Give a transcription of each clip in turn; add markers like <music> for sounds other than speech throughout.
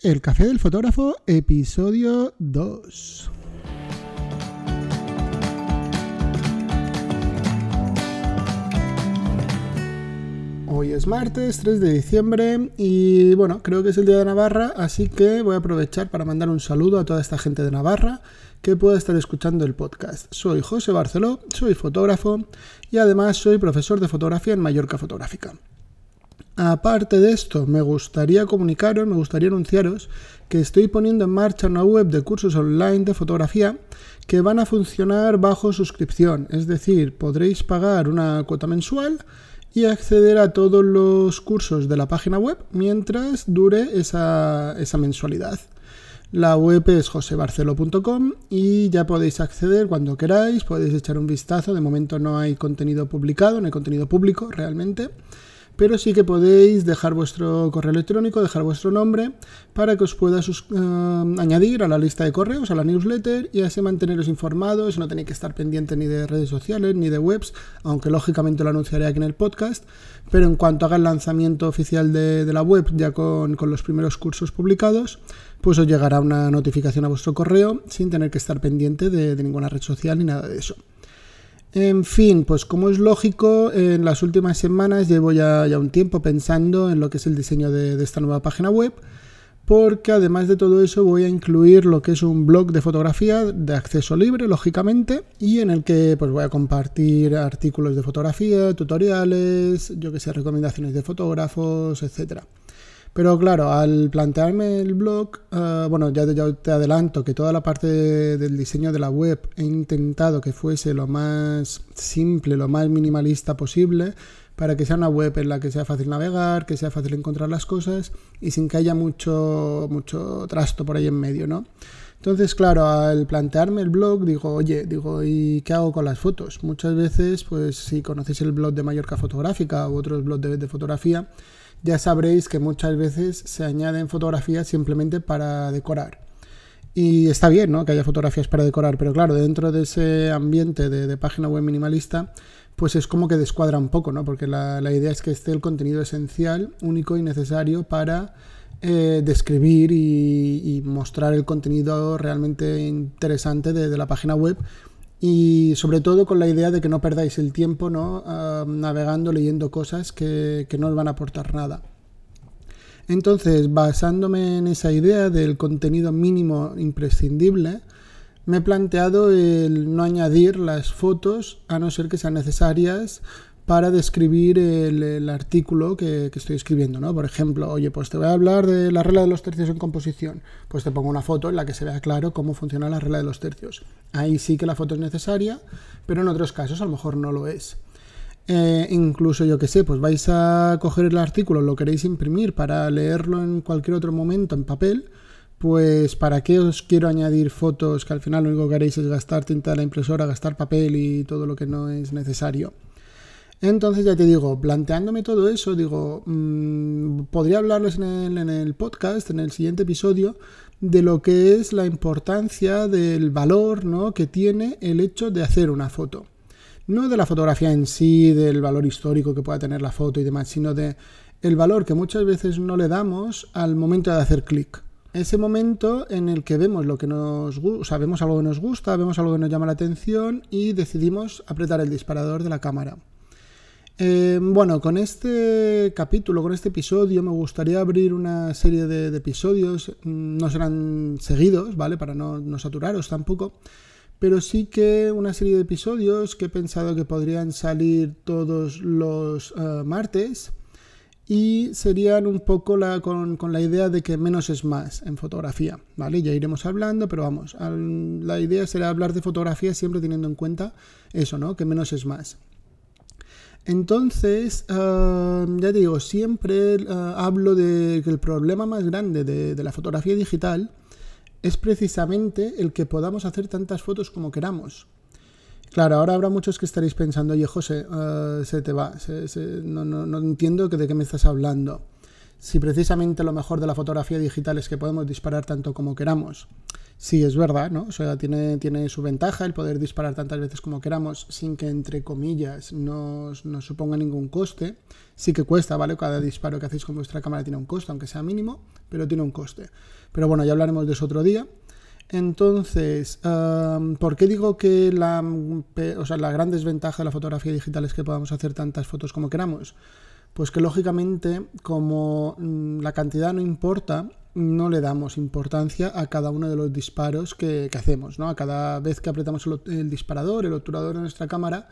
El Café del Fotógrafo, episodio 2. Hoy es martes 3 de diciembre y bueno, creo que es el día de Navarra, así que voy a aprovechar para mandar un saludo a toda esta gente de Navarra que pueda estar escuchando el podcast. Soy José Barceló, soy fotógrafo y además soy profesor de fotografía en Mallorca Fotográfica. Aparte de esto, me gustaría comunicaros, me gustaría anunciaros que estoy poniendo en marcha una web de cursos online de fotografía que van a funcionar bajo suscripción, es decir, podréis pagar una cuota mensual y acceder a todos los cursos de la página web mientras dure esa, esa mensualidad. La web es josebarcelo.com y ya podéis acceder cuando queráis, podéis echar un vistazo, de momento no hay contenido publicado, no hay contenido público realmente pero sí que podéis dejar vuestro correo electrónico, dejar vuestro nombre, para que os pueda eh, añadir a la lista de correos, a la newsletter, y así manteneros informados, no tenéis que estar pendiente ni de redes sociales, ni de webs, aunque lógicamente lo anunciaré aquí en el podcast, pero en cuanto haga el lanzamiento oficial de, la web, ya con, los primeros cursos publicados, pues os llegará una notificación a vuestro correo sin tener que estar pendiente de, ninguna red social ni nada de eso. En fin, pues como es lógico, en las últimas semanas llevo ya, un tiempo pensando en lo que es el diseño de, esta nueva página web, porque además de todo eso voy a incluir lo que es un blog de fotografía de acceso libre, lógicamente, y en el que pues, voy a compartir artículos de fotografía, tutoriales, yo que sé, recomendaciones de fotógrafos, etcétera. Pero claro, al plantearme el blog, eh, bueno, ya, te adelanto que toda la parte del diseño de la web he intentado que fuese lo más simple, lo más minimalista posible, para que sea una web en la que sea fácil navegar, que sea fácil encontrar las cosas y sin que haya mucho, mucho trasto por ahí en medio, ¿no? Entonces, claro, al plantearme el blog, digo, oye, digo, ¿y qué hago con las fotos? Muchas veces, pues si conocéis el blog de Mallorca Fotográfica u otros blogs de fotografía, ya sabréis que muchas veces se añaden fotografías simplemente para decorar. Y está bien, ¿no? Que haya fotografías para decorar, pero claro, dentro de ese ambiente de, página web minimalista, pues es como que descuadra un poco, ¿no? Porque la, idea es que esté el contenido esencial, único y necesario para eh, describir y, mostrar el contenido realmente interesante de, la página web y sobre todo con la idea de que no perdáis el tiempo ¿no? Ah, navegando, leyendo cosas que, que no os van a aportar nada. Entonces, basándome en esa idea del contenido mínimo imprescindible, me he planteado el no añadir las fotos a no ser que sean necesarias para describir el, artículo que, estoy escribiendo, ¿no? Por ejemplo, oye, pues te voy a hablar de la regla de los tercios en composición. Pues te pongo una foto en la que se vea claro cómo funciona la regla de los tercios. Ahí sí que la foto es necesaria, pero en otros casos a lo mejor no lo es. Eh, incluso yo que sé, pues vais a coger el artículo, lo queréis imprimir para leerlo en cualquier otro momento en papel, pues para qué os quiero añadir fotos que al final lo único que haréis es gastar tinta de la impresora, gastar papel y todo lo que no es necesario. Entonces ya te digo, planteándome todo eso, digo, mm, podría hablarles en el, podcast, en el siguiente episodio, de lo que es la importancia del valor ¿no? que tiene el hecho de hacer una foto. No de la fotografía en sí, del valor histórico que pueda tener la foto y demás, sino de el valor que muchas veces no le damos al momento de hacer clic. Ese momento en el que vemos lo que nos gusta, vemos algo que nos gusta, vemos algo que nos llama la atención y decidimos apretar el disparador de la cámara. Em, bueno, con este capítulo, con este episodio, me gustaría abrir una serie de, episodios. Mm, no serán seguidos, ¿vale? Para no, saturaros tampoco. Pero sí que una serie de episodios que he pensado que podrían salir todos los eh, martes. Y serían un poco la, con, la idea de que menos es más en fotografía, ¿vale? Ya iremos hablando, pero vamos, la idea será hablar de fotografía siempre teniendo en cuenta eso, ¿no? Que menos es más. Entonces, ah, ya digo, siempre ah, hablo de que el problema más grande de, la fotografía digital es precisamente el que podamos hacer tantas fotos como queramos. Claro, ahora habrá muchos que estaréis pensando, oye José, ah, se te va, no, entiendo de qué me estás hablando. Si precisamente lo mejor de la fotografía digital es que podemos disparar tanto como queramos. Sí, es verdad, ¿no? O sea, tiene, tiene su ventaja el poder disparar tantas veces como queramos sin que, entre comillas, nos, suponga ningún coste. Sí que cuesta, ¿vale? Cada disparo que hacéis con vuestra cámara tiene un coste, aunque sea mínimo, pero tiene un coste. Pero bueno, ya hablaremos de eso otro día. Entonces, ¿por qué digo que la, la gran desventaja de la fotografía digital es que podamos hacer tantas fotos como queramos? Pues que lógicamente, como mm, la cantidad no importa, no le damos importancia a cada uno de los disparos que, hacemos, ¿no? A cada vez que apretamos el, el, disparador, el obturador de nuestra cámara,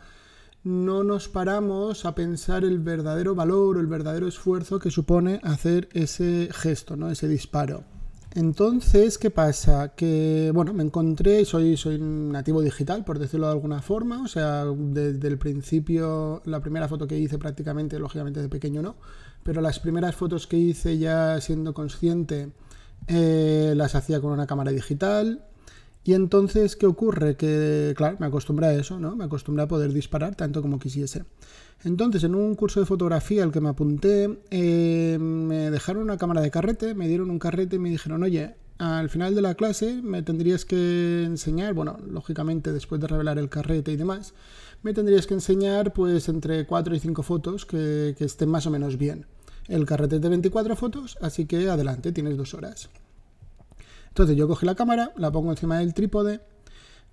no nos paramos a pensar el verdadero valor o el verdadero esfuerzo que supone hacer ese gesto, ¿no? Ese disparo. Entonces, ¿qué pasa? Que, bueno, me encontré, soy, soy nativo digital, por decirlo de alguna forma, o sea, desde el principio, la primera foto que hice prácticamente, lógicamente de pequeño no, pero las primeras fotos que hice ya siendo consciente, eh, las hacía con una cámara digital, y entonces, ¿qué ocurre? Que, claro, me acostumbré a eso, ¿no? Me acostumbré a poder disparar tanto como quisiese. Entonces, en un curso de fotografía al que me apunté, eh, me dejaron una cámara de carrete, me dieron un carrete y me dijeron, oye, al final de la clase me tendrías que enseñar, bueno, lógicamente después de revelar el carrete y demás, me tendrías que enseñar pues entre 4 y 5 fotos que, estén más o menos bien. El carrete es de 24 fotos, así que adelante, tienes dos horas. Entonces yo cogí la cámara, la pongo encima del trípode,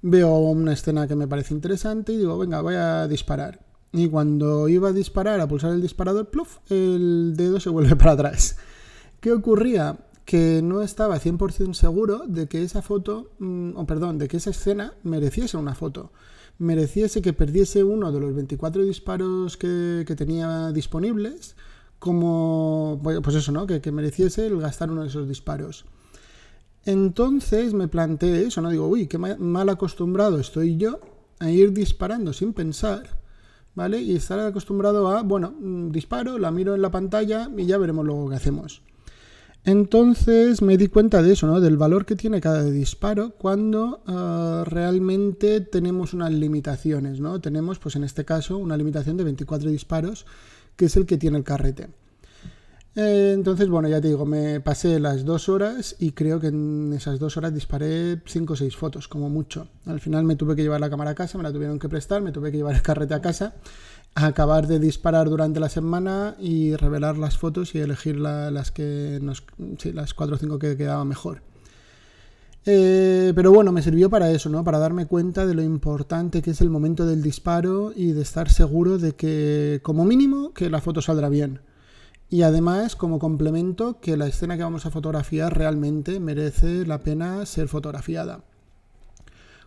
veo una escena que me parece interesante y digo, venga, voy a disparar. Y cuando iba a disparar, a pulsar el disparador, pluf, el dedo se vuelve <laughs> para atrás. ¿Qué ocurría? Que no estaba 100% seguro de que esa foto, mm, o perdón, de que esa escena mereciese una foto. Mereciese que perdiese uno de los 24 disparos que, tenía disponibles, como, pues, pues eso, ¿no? Que, que mereciese el gastar uno de esos disparos. Entonces me planteé eso, no digo, uy, qué mal acostumbrado estoy yo a ir disparando sin pensar, ¿vale? Y estar acostumbrado a, bueno, mm, disparo, la miro en la pantalla y ya veremos luego qué hacemos. Entonces me di cuenta de eso, ¿no? Del valor que tiene cada disparo cuando ah, realmente tenemos unas limitaciones, ¿no? Tenemos, pues en este caso, una limitación de 24 disparos, que es el que tiene el carrete. Eh, entonces, bueno, ya te digo, me pasé las dos horas y creo que en esas dos horas disparé cinco o seis fotos, como mucho. Al final me tuve que llevar la cámara a casa, me la tuvieron que prestar, me tuve que llevar el carrete a casa, a acabar de disparar durante la semana y revelar las fotos y elegir las que las cuatro o cinco que quedaban mejor. Eh, pero bueno, me sirvió para eso, ¿no? Para darme cuenta de lo importante que es el momento del disparo y de estar seguro de que, como mínimo, que la foto saldrá bien. Y además, como complemento, que la escena que vamos a fotografiar realmente merece la pena ser fotografiada.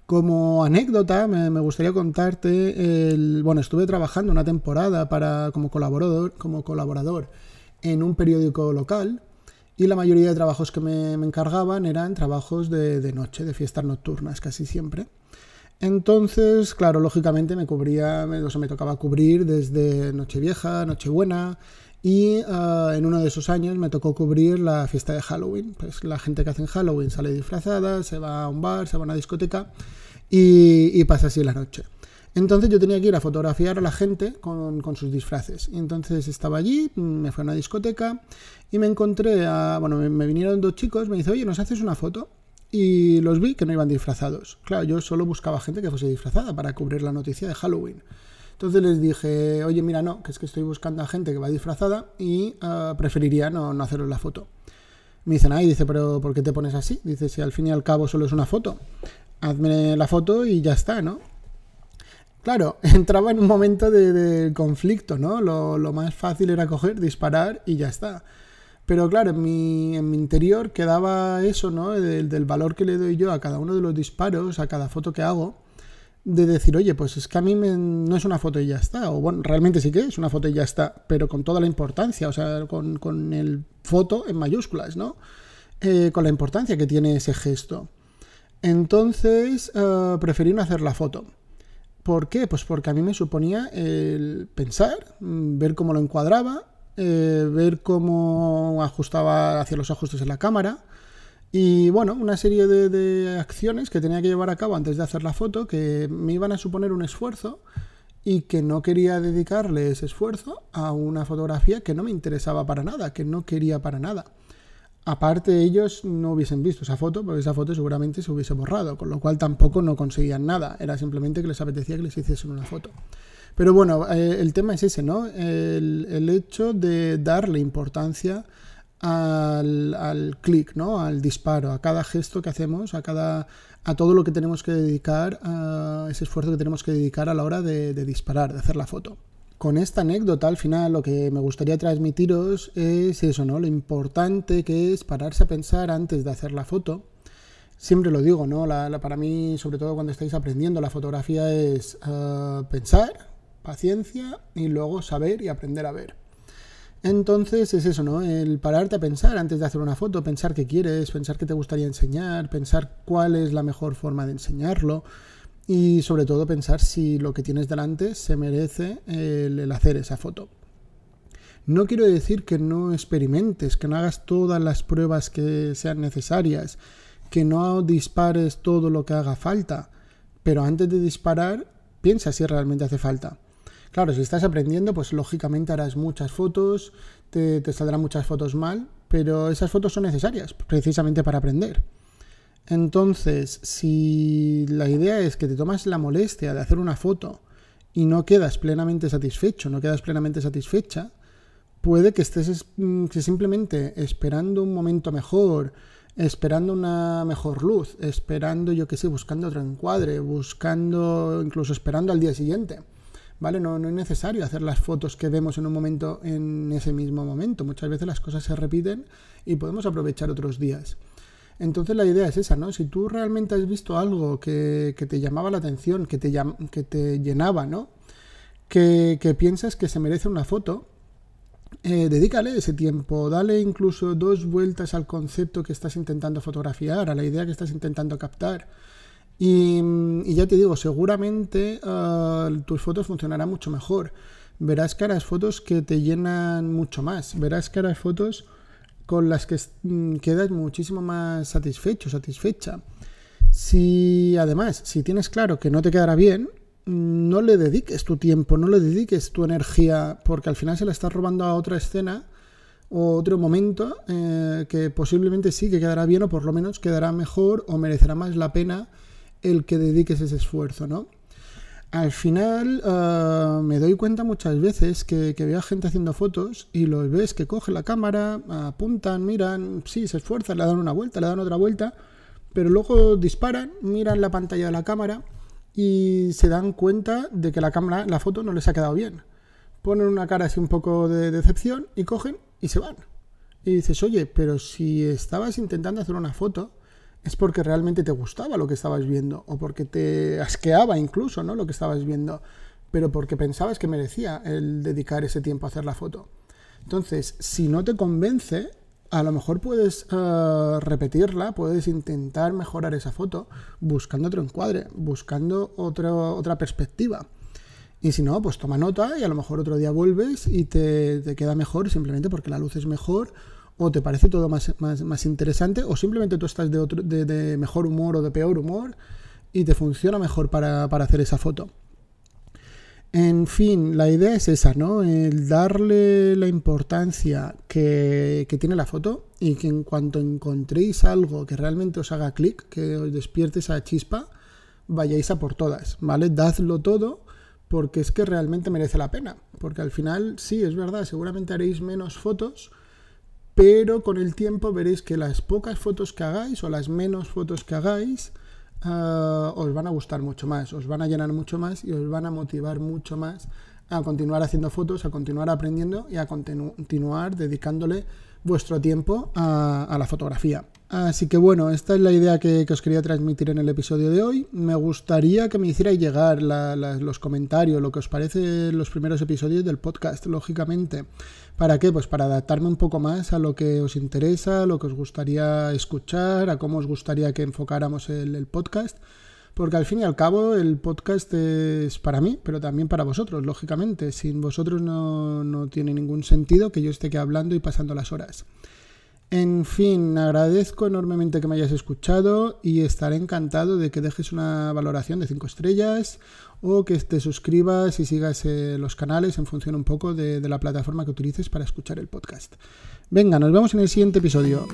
Como anécdota, me, gustaría contarte, bueno, estuve trabajando una temporada para, como, colaborador, como colaborador en un periódico local y la mayoría de trabajos que me, me encargaban eran trabajos de, noche, de fiestas nocturnas casi siempre. Entonces, claro, lógicamente me cubría, o me tocaba cubrir desde Nochevieja, Nochebuena, y ah, en uno de esos años me tocó cubrir la fiesta de Halloween. Pues la gente que hace en Halloween sale disfrazada, se va a un bar, se va a una discoteca y, pasa así la noche. Entonces yo tenía que ir a fotografiar a la gente con, sus disfraces. Y Entonces estaba allí, me fui a una discoteca y me encontré a... Bueno, me, me vinieron dos chicos, me dice, oye, ¿nos haces una foto? Y los vi que no iban disfrazados. Claro, yo solo buscaba gente que fuese disfrazada para cubrir la noticia de Halloween. Entonces les dije, oye, mira, no, que es que estoy buscando a gente que va disfrazada y ah, preferiría no, hacerles la foto. Me dicen, ay, dice, pero ¿por qué te pones así? Dice, si al fin y al cabo solo es una foto. Hazme la foto y ya está, ¿no? Claro, <laughs> entraba en un momento de, conflicto, ¿no? Lo, más fácil era coger, disparar y ya está. Pero claro, en mi, interior quedaba eso, ¿no? del valor que le doy yo a cada uno de los disparos, a cada foto que hago de decir, oye, pues es que a mí no es una foto y ya está, o bueno, realmente sí que es una foto y ya está, pero con toda la importancia, o sea, con, el foto en mayúsculas, ¿no? Eh, con la importancia que tiene ese gesto. Entonces, eh, preferí no hacer la foto. ¿Por qué? Pues porque a mí me suponía el pensar, mm, ver cómo lo encuadraba, eh, ver cómo ajustaba, hacia los ajustes en la cámara, y bueno, una serie de, acciones que tenía que llevar a cabo antes de hacer la foto que me iban a suponer un esfuerzo y que no quería dedicarle ese esfuerzo a una fotografía que no me interesaba para nada, que no quería para nada. Aparte ellos no hubiesen visto esa foto porque esa foto seguramente se hubiese borrado, con lo cual tampoco no conseguían nada, era simplemente que les apetecía que les hiciesen una foto. Pero bueno, eh, el tema es ese, ¿no? el hecho de darle importancia al, al clic, ¿no? al disparo, a cada gesto que hacemos, a, cada, a todo lo que tenemos que dedicar, a ese esfuerzo que tenemos que dedicar a la hora de, disparar, de hacer la foto. Con esta anécdota, al final, lo que me gustaría transmitiros es eso, ¿no? Lo importante que es pararse a pensar antes de hacer la foto, siempre lo digo, ¿no? La, para mí, sobre todo cuando estáis aprendiendo la fotografía, es ah, pensar, paciencia y luego saber y aprender a ver. Entonces es eso, ¿no? El pararte a pensar antes de hacer una foto, pensar qué quieres, pensar qué te gustaría enseñar, pensar cuál es la mejor forma de enseñarlo y sobre todo pensar si lo que tienes delante se merece el, el hacer esa foto. No quiero decir que no experimentes, que no hagas todas las pruebas que sean necesarias, que no dispares todo lo que haga falta, pero antes de disparar piensa si realmente hace falta. Claro, si estás aprendiendo, pues lógicamente harás muchas fotos, te, saldrán muchas fotos mal, pero esas fotos son necesarias precisamente para aprender. Entonces, si la idea es que te tomas la molestia de hacer una foto y no quedas plenamente satisfecho, no quedas plenamente satisfecha, puede que estés mm, simplemente esperando un momento mejor, esperando una mejor luz, esperando, yo qué sé, buscando otro encuadre, buscando, incluso esperando al día siguiente. No, es necesario hacer las fotos que vemos en un momento en ese mismo momento. Muchas veces las cosas se repiten y podemos aprovechar otros días. Entonces la idea es esa, Si tú realmente has visto algo que, te llamaba la atención, que te, que te llenaba, ¿no? Que, piensas que se merece una foto, eh, dedícale ese tiempo, dale incluso dos vueltas al concepto que estás intentando fotografiar, a la idea que estás intentando captar. Y, ya te digo, seguramente ah, tus fotos funcionarán mucho mejor. Verás caras fotos que te llenan mucho más. Verás caras fotos con las que mm, quedas muchísimo más satisfecho, satisfecha. Si además, si tienes claro que no te quedará bien, mm, no le dediques tu tiempo, no le dediques tu energía, porque al final se la estás robando a otra escena o otro momento eh, que posiblemente sí que quedará bien o por lo menos quedará mejor o merecerá más la pena el que dediques ese esfuerzo, ¿no? Al final ah, me doy cuenta muchas veces que, veo a gente haciendo fotos y los ves que cogen la cámara, apuntan, miran, sí, se esfuerzan, le dan una vuelta, le dan otra vuelta, pero luego disparan, miran la pantalla de la cámara y se dan cuenta de que la cámara, la foto no les ha quedado bien. Ponen una cara así un poco de decepción y cogen y se van. Y dices, oye, pero si estabas intentando hacer una foto es porque realmente te gustaba lo que estabas viendo o porque te asqueaba incluso ¿no? lo que estabas viendo, pero porque pensabas que merecía el dedicar ese tiempo a hacer la foto. Entonces, si no te convence, a lo mejor puedes eh, repetirla, puedes intentar mejorar esa foto buscando otro encuadre, buscando otra otra perspectiva. Y si no, pues toma nota y a lo mejor otro día vuelves y te, te queda mejor simplemente porque la luz es mejor o te parece todo más, interesante, o simplemente tú estás de, otro, de, mejor humor o de peor humor y te funciona mejor para, hacer esa foto. En fin, la idea es esa, ¿no? El darle la importancia que, que, tiene la foto y que en cuanto encontréis algo que realmente os haga clic, que os despierte esa chispa, vayáis a por todas, ¿vale? Dadlo todo porque es que realmente merece la pena. Porque al final, sí, es verdad, seguramente haréis menos fotos, pero con el tiempo veréis que las pocas fotos que hagáis o las menos fotos que hagáis ah, os van a gustar mucho más, os van a llenar mucho más y os van a motivar mucho más a continuar haciendo fotos, a continuar aprendiendo y a continuar dedicándole vuestro tiempo a la fotografía. Así que bueno, esta es la idea que, os quería transmitir en el episodio de hoy. Me gustaría que me hicierais llegar los comentarios, lo que os parece los primeros episodios del podcast, lógicamente. ¿Para qué? Pues para adaptarme un poco más a lo que os interesa, a lo que os gustaría escuchar, a cómo os gustaría que enfocáramos el, el podcast porque al fin y al cabo el podcast es para mí, pero también para vosotros, lógicamente. Sin vosotros no, no, tiene ningún sentido que yo esté aquí hablando y pasando las horas. En fin, agradezco enormemente que me hayas escuchado y estaré encantado de que dejes una valoración de 5 estrellas o que te suscribas y sigas eh, los canales en función un poco de, de la plataforma que utilices para escuchar el podcast. Venga, nos vemos en el siguiente episodio.